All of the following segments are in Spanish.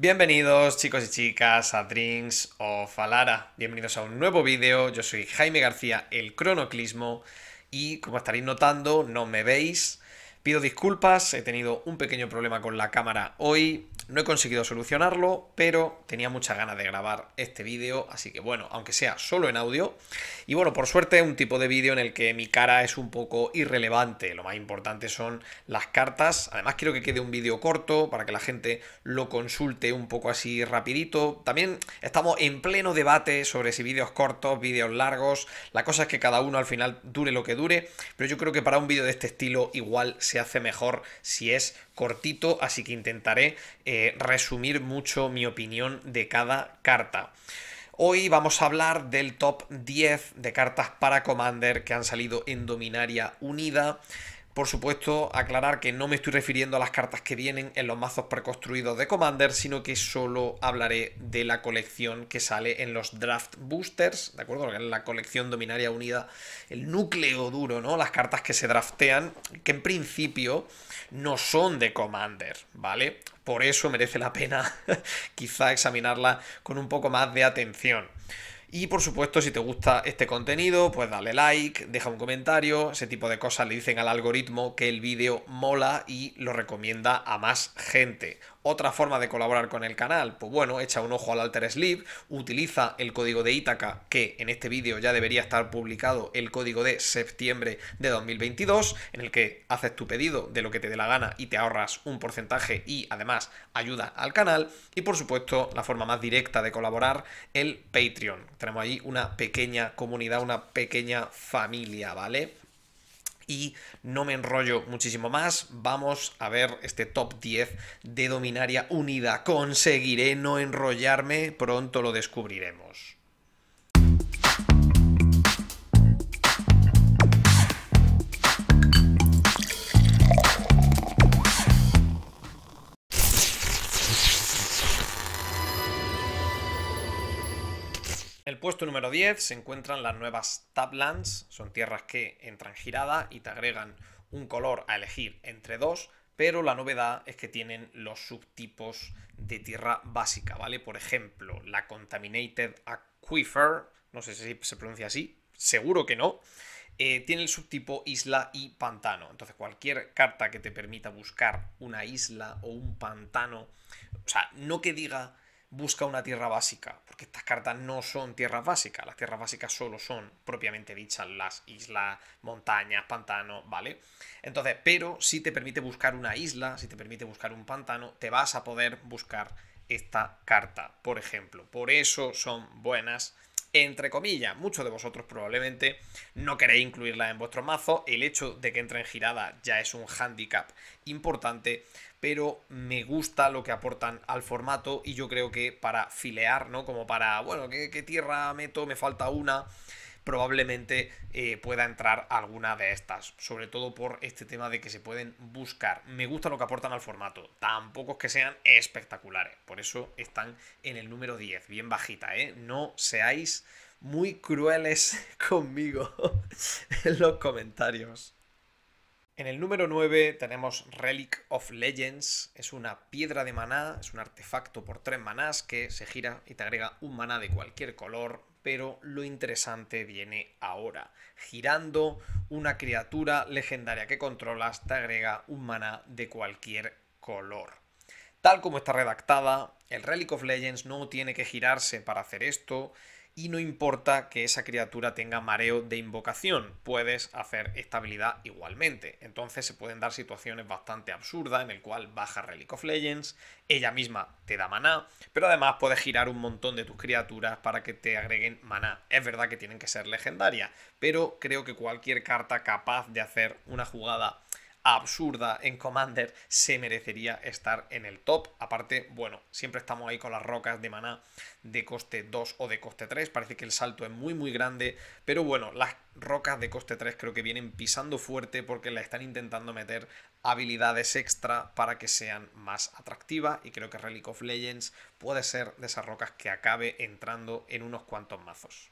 Bienvenidos chicos y chicas a Drinks of Alara. Bienvenidos a un nuevo vídeo. Yo soy Jaime García, el cronoclismo. Y como estaréis notando, no me veis, Pido disculpas, he tenido un pequeño problema con la cámara hoy, no he conseguido solucionarlo, pero tenía muchas ganas de grabar este vídeo, así que bueno, aunque sea solo en audio. Y bueno, por suerte un tipo de vídeo en el que mi cara es un poco irrelevante, lo más importante son las cartas. Además quiero que quede un vídeo corto para que la gente lo consulte un poco así rapidito. También estamos en pleno debate sobre si vídeos cortos, vídeos largos, la cosa es que cada uno al final dure lo que dure, pero yo creo que para un vídeo de este estilo igual se se hace mejor si es cortito, así que intentaré eh, resumir mucho mi opinión de cada carta. Hoy vamos a hablar del top 10 de cartas para Commander que han salido en Dominaria Unida. Por supuesto, aclarar que no me estoy refiriendo a las cartas que vienen en los mazos preconstruidos de Commander, sino que solo hablaré de la colección que sale en los Draft Boosters, ¿de acuerdo? la colección Dominaria Unida, el núcleo duro, ¿no? Las cartas que se draftean, que en principio no son de Commander, ¿vale? Por eso merece la pena quizá examinarla con un poco más de atención. Y por supuesto, si te gusta este contenido, pues dale like, deja un comentario, ese tipo de cosas le dicen al algoritmo que el vídeo mola y lo recomienda a más gente. Otra forma de colaborar con el canal, pues bueno, echa un ojo al Alter Sleep, utiliza el código de Ítaca, que en este vídeo ya debería estar publicado el código de septiembre de 2022, en el que haces tu pedido de lo que te dé la gana y te ahorras un porcentaje y además ayuda al canal. Y por supuesto, la forma más directa de colaborar, el Patreon. Tenemos ahí una pequeña comunidad, una pequeña familia, ¿vale? y no me enrollo muchísimo más. Vamos a ver este top 10 de Dominaria Unida. Conseguiré no enrollarme, pronto lo descubriremos. el puesto número 10 se encuentran las nuevas Tablands, son tierras que entran girada y te agregan un color a elegir entre dos, pero la novedad es que tienen los subtipos de tierra básica, ¿vale? Por ejemplo, la Contaminated Aquifer, no sé si se pronuncia así, seguro que no, eh, tiene el subtipo isla y pantano. Entonces, cualquier carta que te permita buscar una isla o un pantano, o sea, no que diga busca una tierra básica, porque estas cartas no son tierras básicas, las tierras básicas solo son propiamente dichas las islas, montañas, pantanos, ¿vale? Entonces, pero si te permite buscar una isla, si te permite buscar un pantano, te vas a poder buscar esta carta, por ejemplo. Por eso son buenas entre comillas. Muchos de vosotros probablemente no queréis incluirla en vuestro mazo. El hecho de que entre en girada ya es un handicap importante pero me gusta lo que aportan al formato y yo creo que para filear, ¿no? Como para, bueno, ¿qué, tierra meto? Me falta una. Probablemente eh, pueda entrar alguna de estas, sobre todo por este tema de que se pueden buscar. Me gusta lo que aportan al formato, tampoco es que sean espectaculares, por eso están en el número 10, bien bajita, ¿eh? No seáis muy crueles conmigo en los comentarios. En el número 9 tenemos Relic of Legends. Es una piedra de maná, es un artefacto por 3 manás que se gira y te agrega un maná de cualquier color. Pero lo interesante viene ahora. Girando una criatura legendaria que controlas te agrega un maná de cualquier color. Tal como está redactada, el Relic of Legends no tiene que girarse para hacer esto y no importa que esa criatura tenga mareo de invocación, puedes hacer esta habilidad igualmente. Entonces se pueden dar situaciones bastante absurdas en el cual baja Relic of Legends, ella misma te da maná, pero además puedes girar un montón de tus criaturas para que te agreguen maná. Es verdad que tienen que ser legendarias, pero creo que cualquier carta capaz de hacer una jugada absurda en Commander, se merecería estar en el top. Aparte, bueno, siempre estamos ahí con las rocas de maná de coste 2 o de coste 3. Parece que el salto es muy, muy grande. Pero bueno, las rocas de coste 3 creo que vienen pisando fuerte porque la están intentando meter habilidades extra para que sean más atractivas. Y creo que Relic of Legends puede ser de esas rocas que acabe entrando en unos cuantos mazos.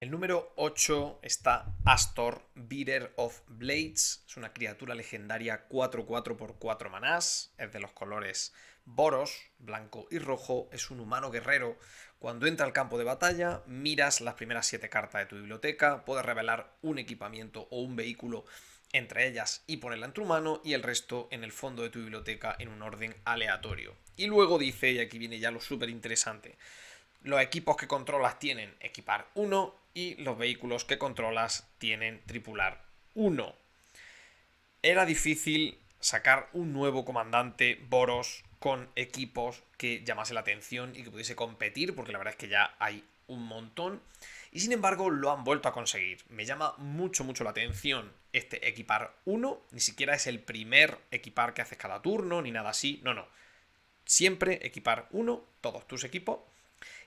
El número 8 está Astor, Beater of Blades. Es una criatura legendaria 4-4 por 4 manás. Es de los colores boros, blanco y rojo. Es un humano guerrero. Cuando entra al campo de batalla, miras las primeras 7 cartas de tu biblioteca. Puedes revelar un equipamiento o un vehículo entre ellas y ponerla en tu mano y el resto en el fondo de tu biblioteca en un orden aleatorio. Y luego dice, y aquí viene ya lo súper interesante, los equipos que controlas tienen equipar 1 y los vehículos que controlas tienen tripular 1. Era difícil sacar un nuevo comandante Boros con equipos que llamase la atención y que pudiese competir, porque la verdad es que ya hay un montón. Y sin embargo lo han vuelto a conseguir. Me llama mucho, mucho la atención este equipar 1. Ni siquiera es el primer equipar que haces cada turno, ni nada así. No, no. Siempre equipar 1, todos tus equipos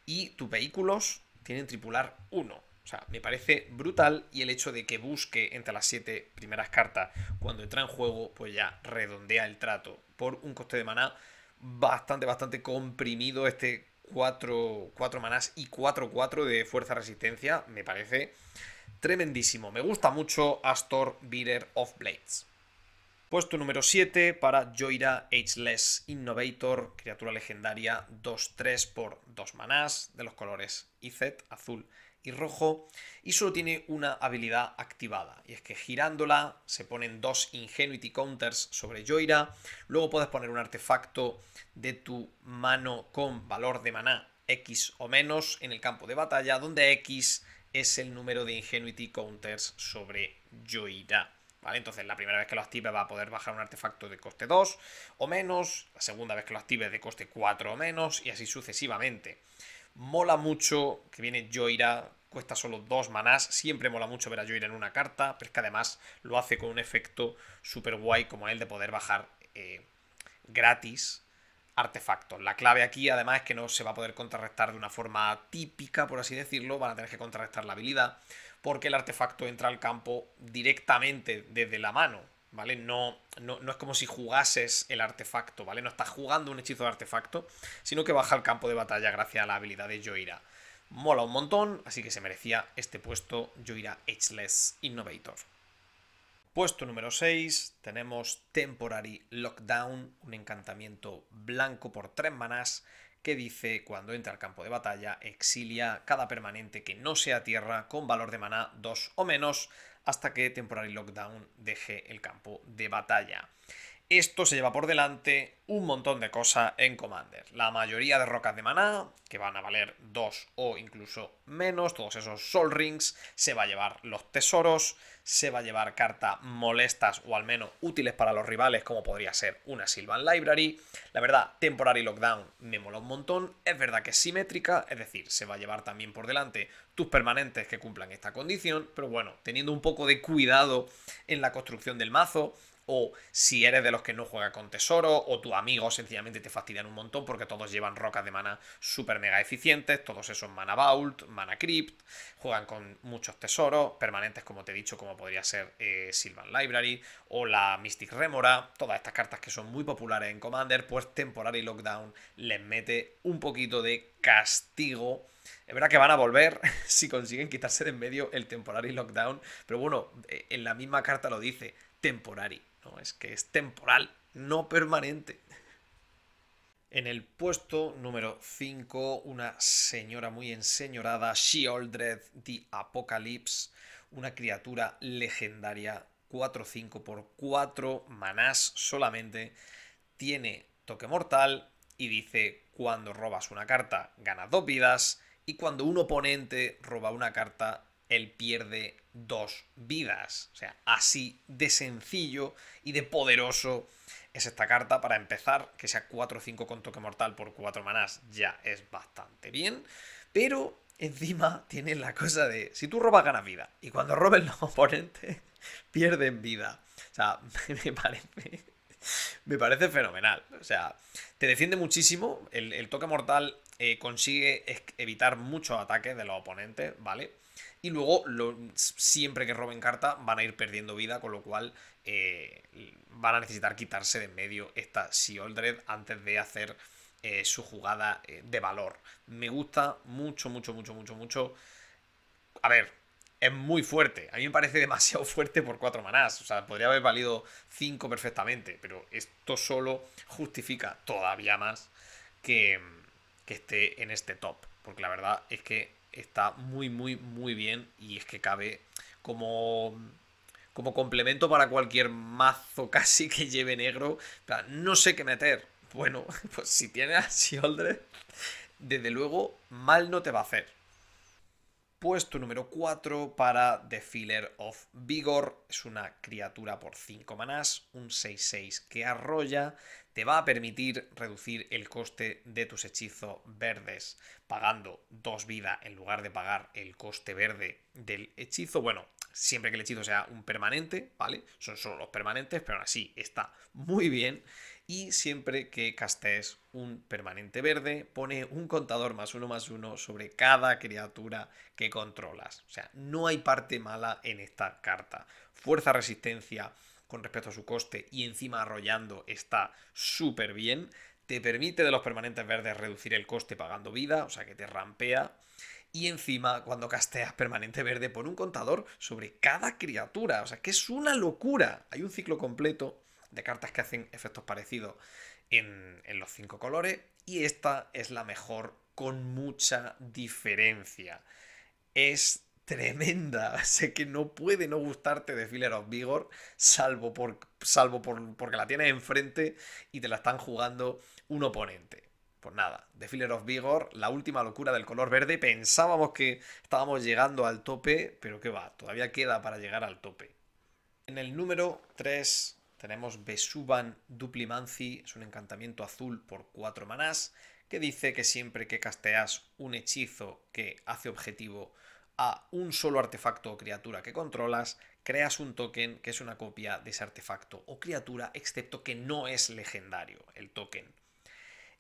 y tus vehículos tienen tripular 1. O sea, me parece brutal y el hecho de que busque entre las 7 primeras cartas cuando entra en juego, pues ya redondea el trato por un coste de maná bastante, bastante comprimido. Este 4, 4 manás y 4-4 de fuerza resistencia me parece tremendísimo. Me gusta mucho Astor Beater of Blades. Puesto número 7 para Joira Ageless Innovator, criatura legendaria 2-3 por 2 manás de los colores IZ, azul y rojo. Y solo tiene una habilidad activada, y es que girándola se ponen dos Ingenuity Counters sobre Joira. Luego puedes poner un artefacto de tu mano con valor de maná X o menos en el campo de batalla, donde X es el número de Ingenuity Counters sobre Joira. Entonces la primera vez que lo active va a poder bajar un artefacto de coste 2 o menos, la segunda vez que lo active de coste 4 o menos y así sucesivamente. Mola mucho que viene Joira, cuesta solo 2 manás, siempre mola mucho ver a Joira en una carta, pero es que además lo hace con un efecto súper guay como el de poder bajar eh, gratis artefactos. La clave aquí además es que no se va a poder contrarrestar de una forma típica, por así decirlo, van a tener que contrarrestar la habilidad porque el artefacto entra al campo directamente desde la mano, ¿vale? No, no, es como si jugases el artefacto, ¿vale? No estás jugando un hechizo de artefacto, sino que baja al campo de batalla gracias a la habilidad de Joira. Mola un montón, así que se merecía este puesto Joira Edgeless Innovator. Puesto número 6 tenemos Temporary Lockdown, un encantamiento blanco por 3 manás que dice cuando entra al campo de batalla exilia cada permanente que no sea tierra con valor de maná 2 o menos hasta que Temporary Lockdown deje el campo de batalla. Esto se lleva por delante un montón de cosas en Commander. La mayoría de rocas de maná, que van a valer dos o incluso menos, todos esos Sol Rings, se va a llevar los tesoros, se va a llevar cartas molestas o al menos útiles para los rivales, como podría ser una Sylvan Library. La verdad, Temporary Lockdown me mola un montón. Es verdad que es simétrica, es decir, se va a llevar también por delante tus permanentes que cumplan esta condición, pero bueno, teniendo un poco de cuidado en la construcción del mazo o si eres de los que no juega con tesoro, o tu amigo sencillamente te fastidian un montón porque todos llevan rocas de mana super mega eficientes, todos esos mana vault, mana crypt, juegan con muchos tesoros permanentes, como te he dicho, como podría ser eh, Sylvan Library, o la Mystic Remora, todas estas cartas que son muy populares en Commander, pues Temporary Lockdown les mete un poquito de castigo. Es verdad que van a volver si consiguen quitarse de en medio el temporary lockdown, pero bueno, eh, en la misma carta lo dice, temporary. No, es que es temporal, no permanente. En el puesto número 5, una señora muy enseñorada, She-Oldred the Apocalypse, una criatura legendaria, 4-5 por 4 manás solamente, tiene toque mortal y dice cuando robas una carta ganas dos vidas y cuando un oponente roba una carta él pierde dos vidas. O sea, así de sencillo y de poderoso es esta carta para empezar, que sea 4 o 5 con toque mortal por 4 manás ya es bastante bien, pero encima tiene la cosa de si tú robas ganas vida y cuando roben los oponentes pierden vida. O sea, me parece me parece fenomenal. O sea, te defiende muchísimo. El, toque mortal eh, consigue evitar muchos ataques de los oponentes, ¿vale? Y luego, siempre que roben carta, van a ir perdiendo vida, con lo cual eh, van a necesitar quitarse de en medio esta oldred antes de hacer eh, su jugada eh, de valor. Me gusta mucho, mucho, mucho, mucho, mucho. A ver, es muy fuerte. A mí me parece demasiado fuerte por 4 manás. O sea, podría haber valido 5 perfectamente, pero esto solo justifica todavía más que, que esté en este top. Porque la verdad es que está muy, muy, muy bien. Y es que cabe como, como complemento para cualquier mazo casi que lleve negro. No sé qué meter. Bueno, pues si tiene a oldred desde luego mal no te va a hacer. Puesto número 4 para The Filler of Vigor. Es una criatura por 5 manás, un 6-6 que arrolla te va a permitir reducir el coste de tus hechizos verdes pagando dos vidas en lugar de pagar el coste verde del hechizo. Bueno, siempre que el hechizo sea un permanente, ¿vale? Son solo los permanentes, pero aún así está muy bien. Y siempre que castes un permanente verde, pone un contador más uno más uno sobre cada criatura que controlas. O sea, no hay parte mala en esta carta. Fuerza, resistencia, con respecto a su coste y encima arrollando está súper bien. Te permite de los permanentes verdes reducir el coste pagando vida, o sea que te rampea. Y encima, cuando casteas permanente verde, por un contador sobre cada criatura. O sea, que es una locura. Hay un ciclo completo de cartas que hacen efectos parecidos en, en los cinco colores. Y esta es la mejor con mucha diferencia. Es tremenda. sé que no puede no gustarte de Filler of Vigor, salvo, por, salvo porque la tienes enfrente y te la están jugando un oponente. Pues nada, The Filler of Vigor, la última locura del color verde. Pensábamos que estábamos llegando al tope, pero que va, todavía queda para llegar al tope. En el número 3 tenemos Besuban Duplimancy, es un encantamiento azul por 4 manás, que dice que siempre que casteas un hechizo que hace objetivo a un solo artefacto o criatura que controlas, creas un token que es una copia de ese artefacto o criatura, excepto que no es legendario el token.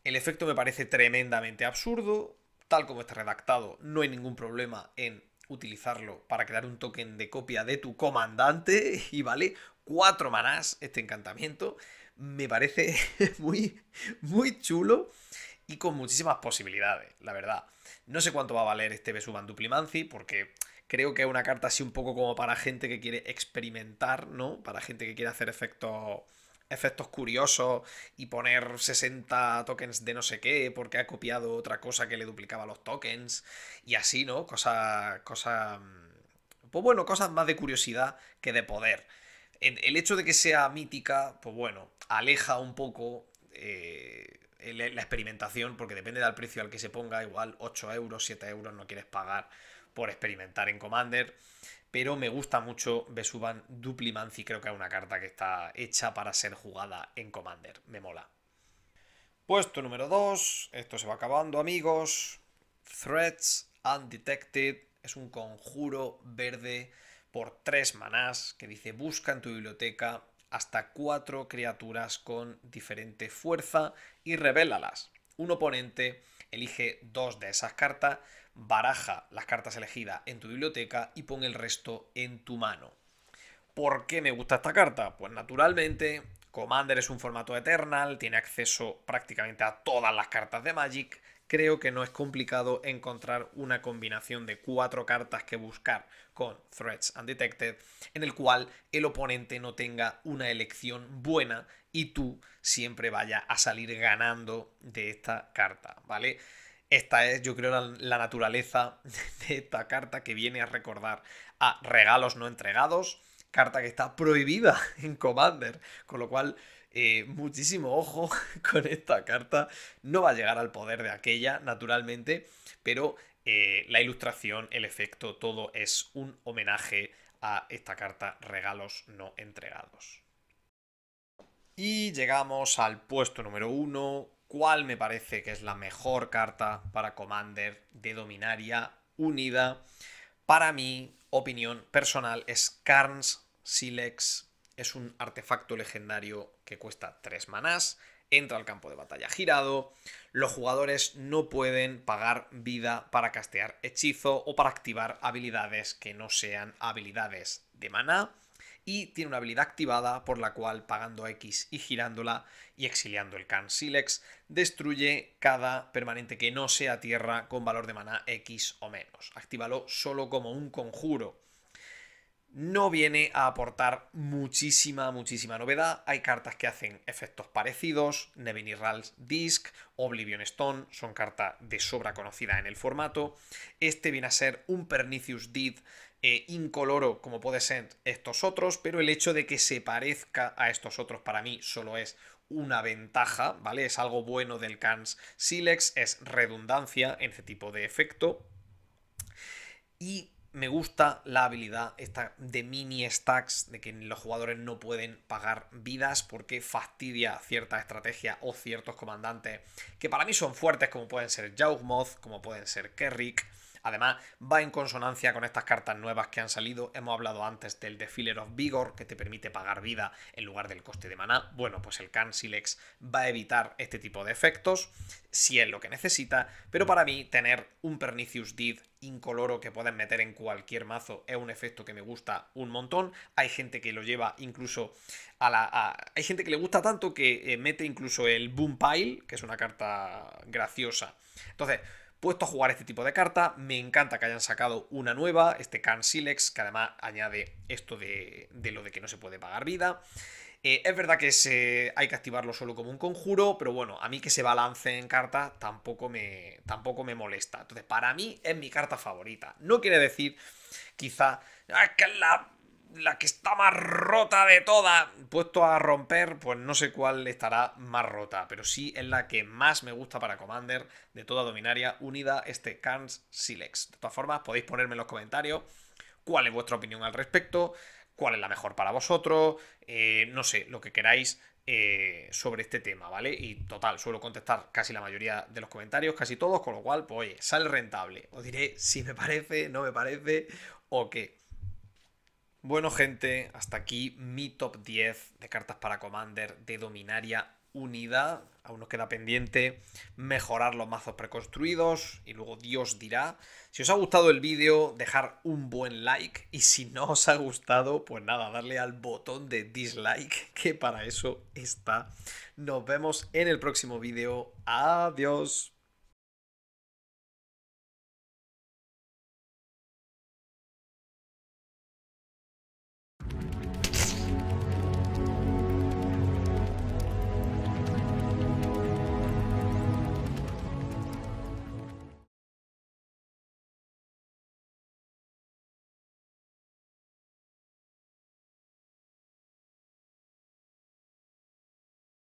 El efecto me parece tremendamente absurdo, tal como está redactado, no hay ningún problema en utilizarlo para crear un token de copia de tu comandante y vale cuatro manás este encantamiento. Me parece muy, muy chulo y con muchísimas posibilidades, la verdad. No sé cuánto va a valer este Besuban Duplimancy, porque creo que es una carta así un poco como para gente que quiere experimentar, ¿no? Para gente que quiere hacer efectos efectos curiosos y poner 60 tokens de no sé qué porque ha copiado otra cosa que le duplicaba los tokens y así, ¿no? Cosas, cosa, mm, pues bueno, cosas más de curiosidad que de poder. El hecho de que sea mítica, pues bueno, aleja un poco eh, eh, la experimentación, porque depende del precio al que se ponga, igual 8 euros, 7 euros no quieres pagar por experimentar en Commander. Pero me gusta mucho Besuban Duplimancy, creo que es una carta que está hecha para ser jugada en Commander, me mola. Puesto número 2, esto se va acabando amigos. Threats Undetected es un conjuro verde por 3 manás que dice busca en tu biblioteca hasta cuatro criaturas con diferente fuerza y revélalas. Un oponente elige dos de esas cartas, baraja las cartas elegidas en tu biblioteca y pone el resto en tu mano. ¿Por qué me gusta esta carta? Pues naturalmente, Commander es un formato Eternal, tiene acceso prácticamente a todas las cartas de Magic, creo que no es complicado encontrar una combinación de cuatro cartas que buscar con Threats Undetected, en el cual el oponente no tenga una elección buena y tú siempre vaya a salir ganando de esta carta, ¿vale? Esta es, yo creo, la, la naturaleza de esta carta que viene a recordar a regalos no entregados, carta que está prohibida en Commander, con lo cual eh, muchísimo ojo con esta carta. No va a llegar al poder de aquella, naturalmente, pero eh, la ilustración, el efecto, todo es un homenaje a esta carta regalos no entregados. Y llegamos al puesto número uno. ¿Cuál me parece que es la mejor carta para Commander de Dominaria unida? Para mi opinión personal, es Karns Silex es un artefacto legendario que cuesta 3 manás, entra al campo de batalla girado, los jugadores no pueden pagar vida para castear hechizo o para activar habilidades que no sean habilidades de maná, y tiene una habilidad activada por la cual pagando X y girándola y exiliando el Khan Silex, destruye cada permanente que no sea tierra con valor de maná X o menos. Actívalo solo como un conjuro no viene a aportar muchísima, muchísima novedad. Hay cartas que hacen efectos parecidos, Nevin Disc, Oblivion Stone, son cartas de sobra conocida en el formato. Este viene a ser un Pernicious Deed eh, incoloro como puede ser estos otros, pero el hecho de que se parezca a estos otros para mí solo es una ventaja, ¿vale? Es algo bueno del Cans Silex, es redundancia en este tipo de efecto. Y me gusta la habilidad esta de mini stacks, de que los jugadores no pueden pagar vidas porque fastidia cierta estrategia o ciertos comandantes que para mí son fuertes, como pueden ser Jaugmoth, como pueden ser Kerrick, Además, va en consonancia con estas cartas nuevas que han salido. Hemos hablado antes del Defiler of Vigor, que te permite pagar vida en lugar del coste de maná. Bueno, pues el silex va a evitar este tipo de efectos, si es lo que necesita, pero para mí tener un Pernicious Deed incoloro que puedes meter en cualquier mazo es un efecto que me gusta un montón. Hay gente que lo lleva incluso a la... hay gente que le gusta tanto que eh, mete incluso el Boom Pile, que es una carta graciosa. Entonces, puesto a jugar este tipo de carta. Me encanta que hayan sacado una nueva, este Can Silex, que además añade esto de, lo de que no se puede pagar vida. Eh, es verdad que se, hay que activarlo solo como un conjuro, pero bueno, a mí que se balance en carta tampoco me, tampoco me molesta. Entonces, para mí es mi carta favorita. No quiere decir, quizá, ah, que la la que está más rota de todas, puesto a romper, pues no sé cuál estará más rota, pero sí es la que más me gusta para Commander de toda Dominaria unida este Kans Silex. De todas formas, podéis ponerme en los comentarios cuál es vuestra opinión al respecto, cuál es la mejor para vosotros, eh, no sé, lo que queráis eh, sobre este tema, ¿vale? Y total, suelo contestar casi la mayoría de los comentarios, casi todos, con lo cual, pues oye, sale rentable. Os diré si me parece, no me parece o qué. Bueno gente, hasta aquí mi top 10 de cartas para Commander de Dominaria Unidad. Aún nos queda pendiente mejorar los mazos preconstruidos y luego Dios dirá. Si os ha gustado el vídeo, dejar un buen like y si no os ha gustado, pues nada, darle al botón de dislike, que para eso está. Nos vemos en el próximo vídeo. Adiós.